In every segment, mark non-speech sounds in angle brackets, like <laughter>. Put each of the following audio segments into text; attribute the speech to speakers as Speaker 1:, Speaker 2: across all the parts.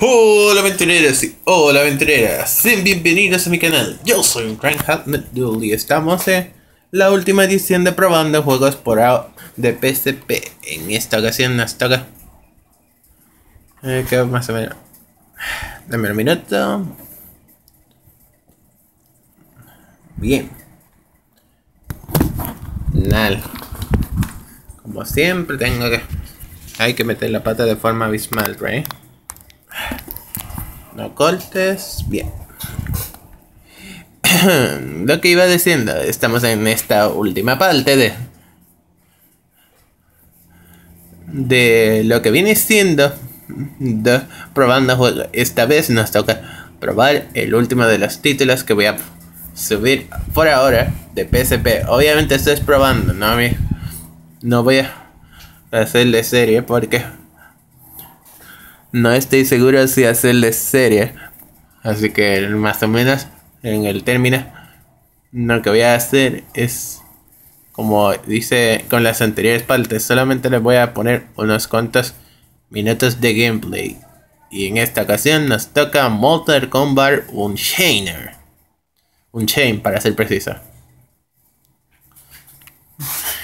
Speaker 1: Hola aventureros y hola aventureras, bienvenidos a mi canal, yo soy Reinhardt Duel y estamos en la última edición de probando juegos por out de PSP En esta ocasión hasta acá eh, que más o menos Dame un minuto Bien Nal Como siempre tengo que... Hay que meter la pata de forma abismal, ¿right? ¿eh? No cortes. Bien. <clears throat> Lo que iba diciendo, estamos en esta última parte de. De lo que viene siendo. De probando juego. Esta vez nos toca probar el último de los títulos que voy a subir por ahora de PSP. Obviamente estoy probando, ¿no? No voy a hacerle serie porque no estoy seguro si hacerle serie. Así que más o menos en el término. Lo que voy a hacer es, como dice con las anteriores partes, solamente les voy a poner unos cuantos minutos de gameplay. Y en esta ocasión nos toca Mortal Kombat un Unchain para ser preciso.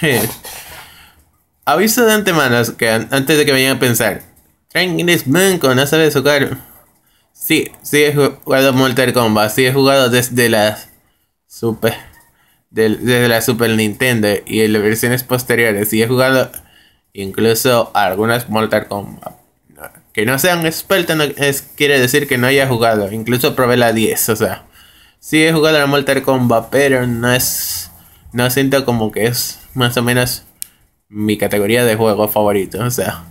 Speaker 1: <laughs> Aviso de antemano que antes de que vayan a pensar, Tranquilis no sabes jugar. Sí, sí he jugado Mortal Kombat, sí he jugado desde la Super, desde la Super Nintendo y en las versiones posteriores. Sí he jugado incluso algunas Mortal Kombat. Que no sean expertos no quiere decir que no haya jugado. Incluso probé la 10, o sea. Sí he jugado la Mortal Kombat, pero no es... No siento como que es más o menos mi categoría de juego favorito, o sea.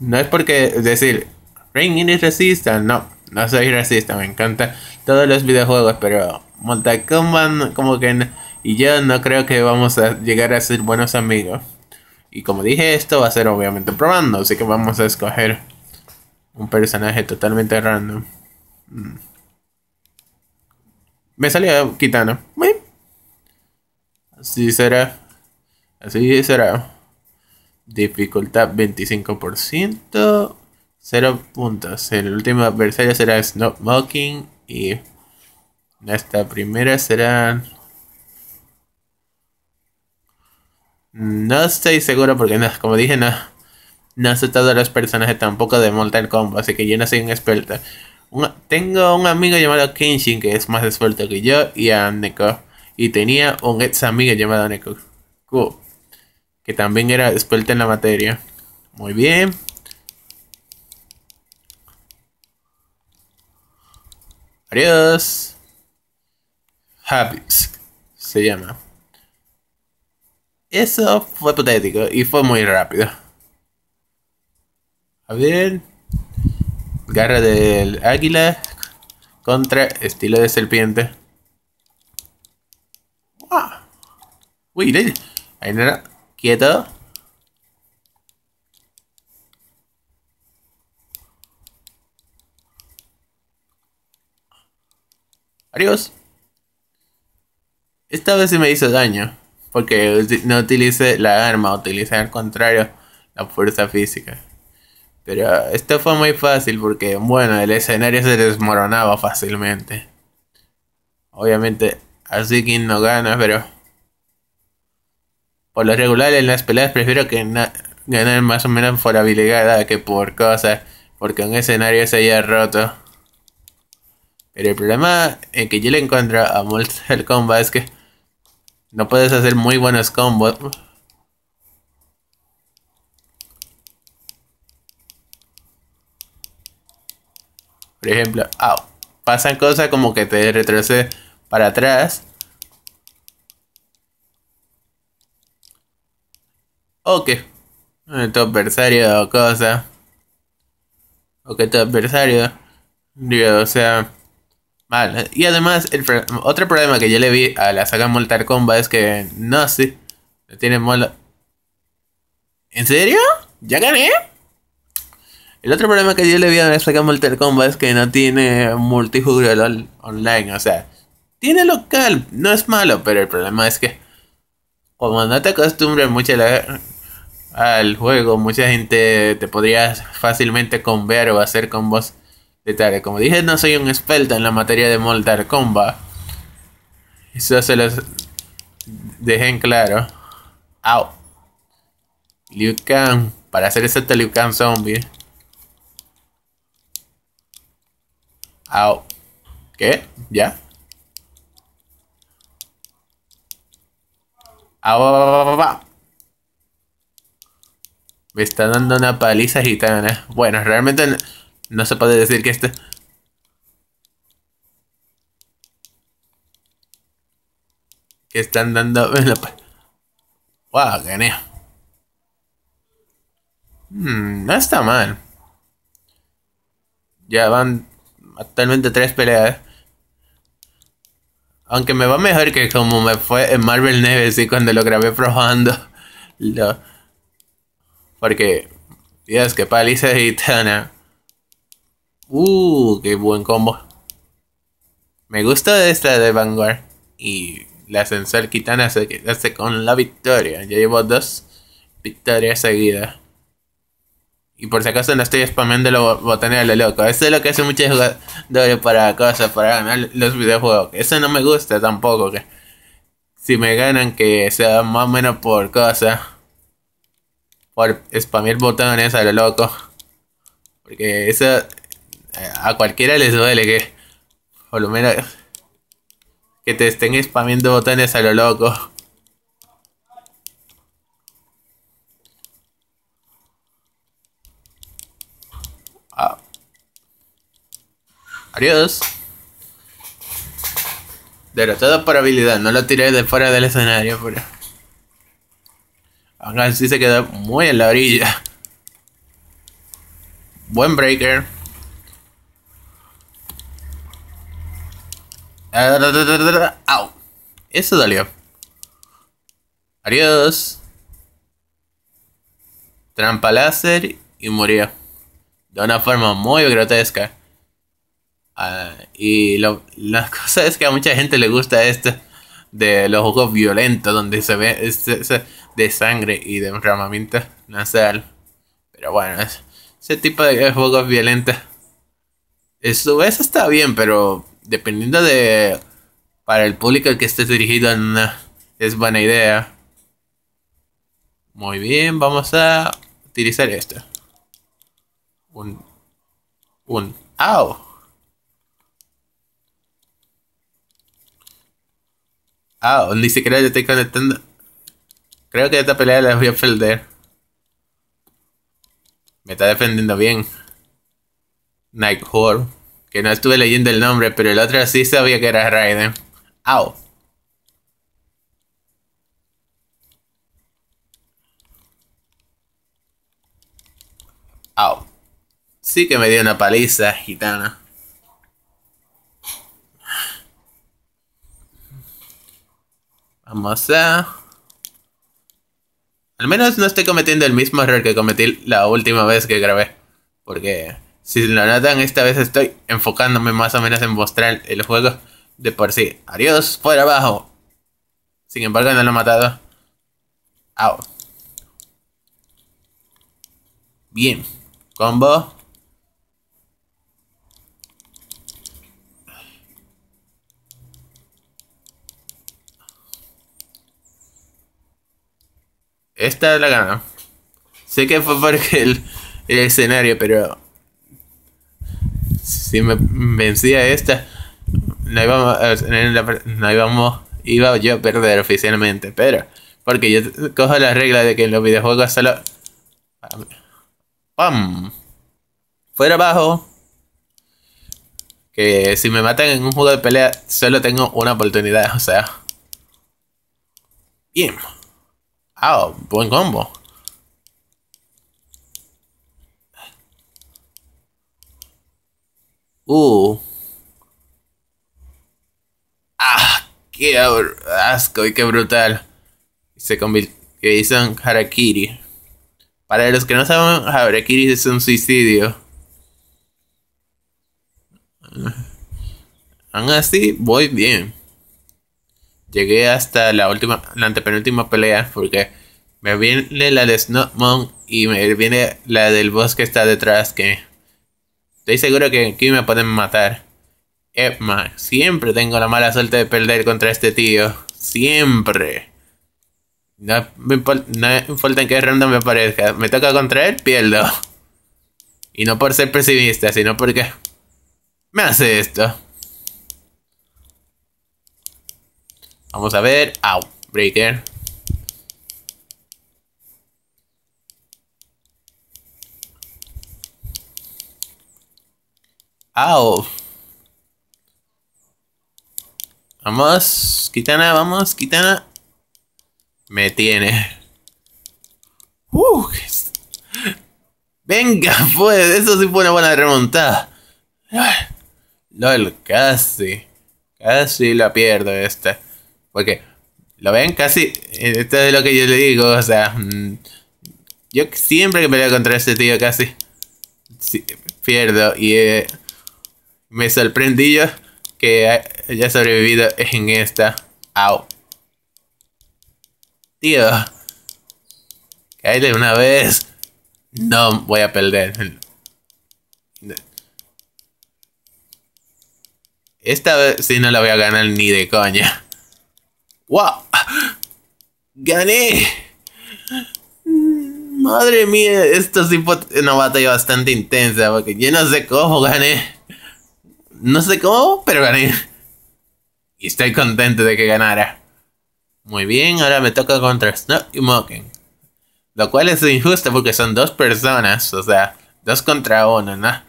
Speaker 1: No es porque decir, Ring is Resistance, no, no soy racista, me encantan todos los videojuegos, pero Mortal como que y yo no creo que vamos a llegar a ser buenos amigos. Y como dije, esto va a ser obviamente probando, así que vamos a escoger un personaje totalmente random. Mm. Me salió Kitano. Así será. Así será. Dificultad 25%. 0 puntos. El último adversario será Mocking Y esta primera será... No estoy seguro porque, no, como dije, no, no aceptado todos los personajes tampoco de Mortal Combo, Así que yo no soy un experto. tengo un amigo llamado Kenshin que es más experto que yo y a Neko. Y tenía un ex amigo llamado Neko que también era experta en la materia. Muy bien. Adiós. Habits se llama. Eso fue patético y fue muy rápido. A Garra del águila contra estilo de serpiente. Ah. Uy, ahí no era. Quieto Adiós. Esta vez se me hizo daño, porque no utilicé la arma, utilicé al contrario la fuerza física. Pero esto fue muy fácil porque, bueno, el escenario se desmoronaba fácilmente. Obviamente, así que no gana, pero por lo regular en las peleas prefiero que ganen más o menos por habilidad que por cosas, porque un escenario se haya roto. Pero el problema en que yo le encuentro a el combo es que no puedes hacer muy buenos combos. Por ejemplo, ah, pasan cosas como que te retrocedes para atrás Ok. Tu adversario o cosa. Ok... tu este adversario. o sea. Vale... Y además, el otro problema que yo le vi a la saga Mortal Kombat es que no sé. tiene mola. ¿En serio? ¿Ya gané? El otro problema que yo le vi a la saga Mortal Kombat es que no tiene multijugador online. O sea, tiene local. No es malo, pero el problema es que. Como no te acostumbras mucho a la al juego. Mucha gente te podría fácilmente conver o hacer combos de tarde Como dije, no soy un experto en la materia de moldar... comba Eso se los Dejen claro. Au. Liu Para hacer ese Liu zombie. Au. ¿Qué? ¿Ya? Au. Me está dando una paliza gitana. Bueno, realmente no, se puede decir que este... Que están dando... ¡Wow! Gané. Hmm, no está mal. Ya van actualmente tres peleas. Aunque me va mejor que como me fue en Marvel Neves y cuando lo grabé probando. <laughs> Lo, porque Dios, que paliza de gitana. Uh, qué buen combo. Me gusta esta de Vanguard. Y la ascensor gitana se hace con la victoria. Ya llevo dos victorias seguidas. Y por si acaso no estoy spameando botones a lo loco. Eso es lo que hace muchos jugadores para cosas, para ganar los videojuegos. Eso no me gusta tampoco. Que si me ganan, que sea más o menos por cosas por spamear botones a lo loco. Porque eso eh, a cualquiera les duele que por lo menos que te estén spameando botones a lo loco. Ah. Adiós. Derrotado por habilidad, no lo tiré de fuera del escenario, pero... Acá sí se queda muy en la orilla. Buen breaker. Au. Eso dolió. Adiós. Trampa láser y murió. De una forma muy grotesca. Ah, y la <laughs> cosa es que a mucha gente le gusta esto de los juegos violentos donde se ve de sangre y de enramamiento nasal. Pero bueno, ese tipo de juegos violentos. Eso su está bien, pero dependiendo de para el público al que estés dirigido, es buena idea. Muy bien, vamos a utilizar esto. Un. Un. ¡Au! Ni siquiera yo estoy conectando. Creo que esta pelea la voy a perder. Me está defendiendo bien. Night Que no estuve leyendo el nombre, pero el otro sí sabía que era Raiden. Au. Au. Sí que me dio una paliza gitana. Vamos a... Al menos no estoy cometiendo el mismo error que cometí la última vez que grabé. Porque si lo notan, esta vez estoy enfocándome más o menos en mostrar el juego de por sí. Adiós, por abajo. Sin embargo, no lo he matado. Au. Bien. Combo. Esta la gana. Sé que fue porque el, escenario, pero. Si me vencía esta, No íbamos, íbamos, iba yo a perder oficialmente, pero. Porque yo cojo la regla de que en los videojuegos solo. ¡Pam! Fuera abajo. Que si me matan en un juego de pelea, solo tengo una oportunidad, o sea. Bien. Ah, buen combo. Uh. Ah, qué asco y qué brutal. Se convirtió en Harakiri. Para los que no saben, Harakiri es un suicidio. Aún así, voy bien. Llegué hasta la última, la antepenúltima pelea porque me viene la de Snowmon y me viene la del boss que está detrás que estoy seguro que aquí me pueden matar. Epma, siempre tengo la mala suerte de perder contra este tío. Siempre. No importa, en qué ronda me parezca. Me toca contra él, pierdo. Y no por ser pesimista, sino porque me hace esto. Vamos a ver. Au, Breaker. Au. Vamos, Kitana, vamos, Kitana. Me tiene. Uh, venga, pues, eso sí fue una buena remontada. LOL, casi. Casi la pierdo esta. Porque, ¿lo ven? Casi, eh, esto es lo que yo le digo, o sea, mm, yo siempre que me peleo contra este tío casi pierdo y eh, me sorprendí yo que haya sobrevivido en esta. Au. Tío, de una vez. No voy a perder. Esta vez sí no la voy a ganar ni de coña. ¡Wow! ¡Gané! Madre mía, esto sí fue una batalla bastante intensa, porque yo no sé cómo gané. No sé cómo, pero gané. Y estoy contento de que ganara. Muy bien, ahora me toca contra Snow y Moken. Lo cual es injusto porque son dos personas, o sea, dos contra uno, ¿no?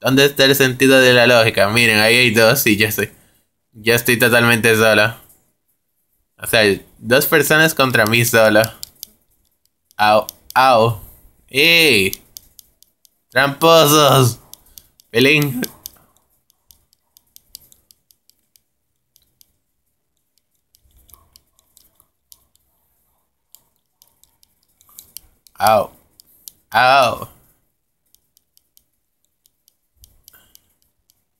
Speaker 1: ¿Dónde está el sentido de la lógica? Miren, ahí hay dos y yo estoy... Yo estoy totalmente solo. O sea, dos personas contra mí solo. Au, au. ¡Ey! ¡Tramposos! Pelín. Au. Au.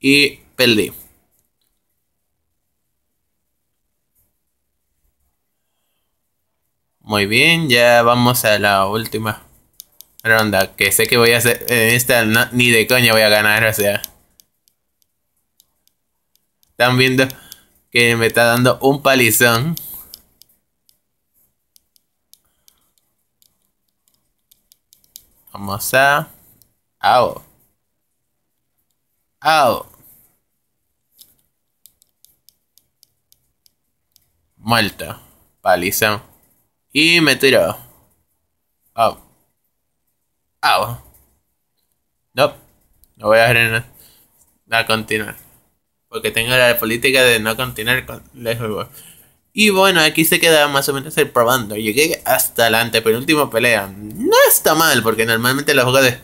Speaker 1: Y perdí. Muy bien, ya vamos a la última ronda. Que sé que voy a hacer. En eh, esta ni de coña voy a ganar, o sea. Están viendo que me está dando un palizón. Vamos a. Au. Au. Muerto. Palizón. Y me tiro. Oh. Oh. No. No voy a, a continuar. Porque tengo la política de no continuar con el juego. Y bueno, aquí se queda más o menos el probando. Llegué hasta la antepenúltima pelea. No está mal, porque normalmente los jugadores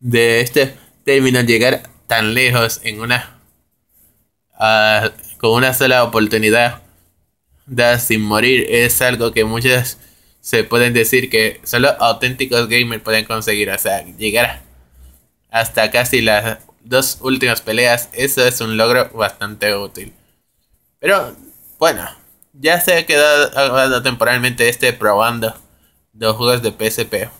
Speaker 1: de, este terminan llegar tan lejos en una. Ah, con una sola oportunidad da sin morir es algo que muchas se pueden decir que solo auténticos gamers pueden conseguir. O sea, llegar hasta casi las dos últimas peleas, eso es un logro bastante útil. Pero bueno, ya se ha quedado temporalmente este probando Dos juegos de PSP.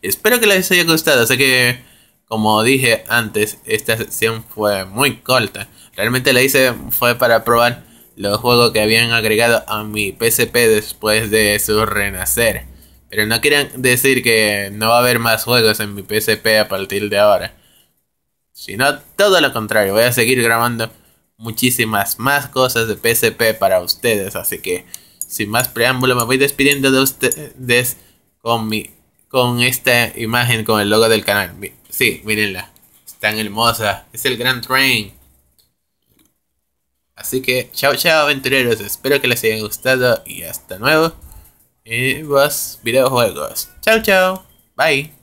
Speaker 1: Espero que les haya gustado. Sé que, como dije antes, esta sesión fue muy corta. Realmente la hice fue para probar los juegos que habían agregado a mi PSP después de su renacer. Pero no quieran decir que no va a haber más juegos en mi PSP a partir de ahora. Sino todo lo contrario, voy a seguir grabando muchísimas más cosas de PSP para ustedes. Así que sin más preámbulo me voy despidiendo de ustedes con mi con esta imagen con el logo del canal. Sí, mírenla. Es tan hermosa. Es el Grand Train. Así que, chao chao aventureros, espero que les haya gustado y hasta nuevo. Y vos, videojuegos. Chao chao, bye.